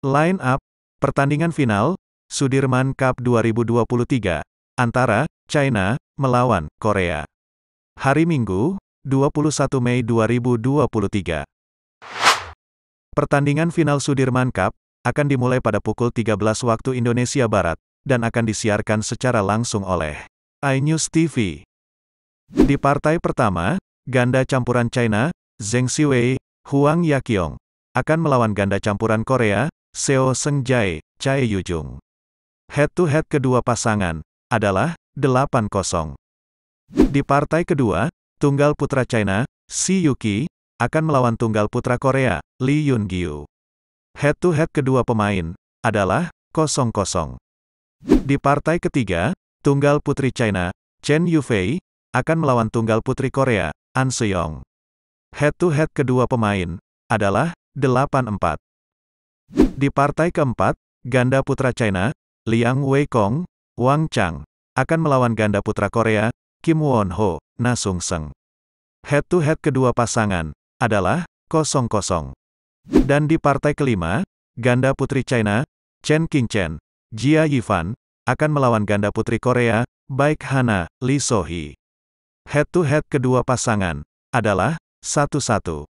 Line up, pertandingan final, Sudirman Cup 2023, antara China melawan Korea. Hari Minggu, 21 Mei 2023. Pertandingan final Sudirman Cup akan dimulai pada pukul 13 waktu Indonesia Barat dan akan disiarkan secara langsung oleh iNews TV. Di partai pertama, ganda campuran China, Zheng Siwei, Huang Yaqiong, akan melawan ganda campuran Korea, Seo Seng Jae, Chae Jung. Head to head kedua pasangan adalah 8-0. Di partai kedua, tunggal putra China, Si Yuki, akan melawan tunggal putra Korea, Lee Yun Gyu. Head to head kedua pemain adalah 0-0. Di partai ketiga, tunggal putri China, Chen Yufei, akan melawan tunggal putri Korea, An Seong. Head to head kedua pemain adalah delapan empat. Di partai keempat, ganda putra China, Liang Weikong, Wang Chang, akan melawan ganda putra Korea, Kim Won Ho, Na Sung Seng. Head-to-head kedua pasangan adalah kosong kosong. Dan di partai kelima, ganda putri China, Chen Chen, Jia Yifan, akan melawan ganda putri Korea, Baik Hana, Lee So Hee. Head-to-head kedua pasangan adalah satu satu.